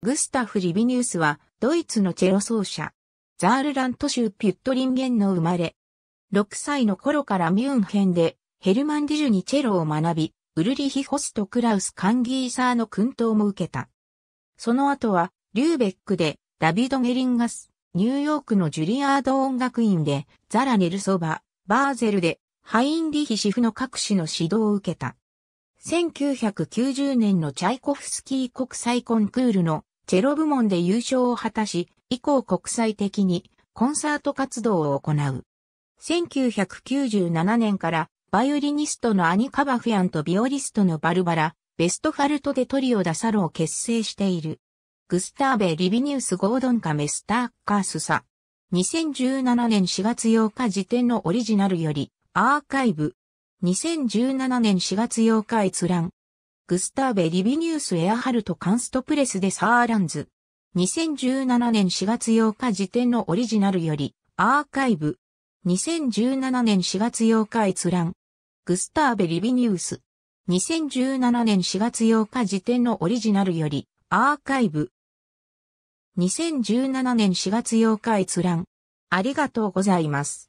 グスタフ・リビニュースは、ドイツのチェロ奏者。ザールラント州ピュットリンゲンの生まれ。6歳の頃からミュンヘンで、ヘルマン・ディジュにチェロを学び、ウルリヒ・ホスト・クラウス・カンギーサーの訓導も受けた。その後は、リューベックで、ダビド・ゲリンガス、ニューヨークのジュリアード音楽院で、ザラネル・ソバ、バーゼルで、ハインリヒ・シフの各種の指導を受けた。1990年のチャイコフスキー国際コンクールのチェロ部門で優勝を果たし、以降国際的にコンサート活動を行う。1997年からバイオリニストのアニ・カバフヤンとビオリストのバルバラ、ベストファルトでトリオ・ダサロを結成している。グスターベ・リビニウス・ゴードンカ・メスター・カースサ。2017年4月8日時点のオリジナルより、アーカイブ。2017年4月8日閲覧。グスターベ・リビニュース・エアハルト・カンストプレスでサーランズ。2017年4月8日時点のオリジナルより、アーカイブ。2017年4月8日閲覧。グスターベ・リビニュース。2017年4月8日時点のオリジナルより、アーカイブ。2017年4月8日閲覧。ありがとうございます。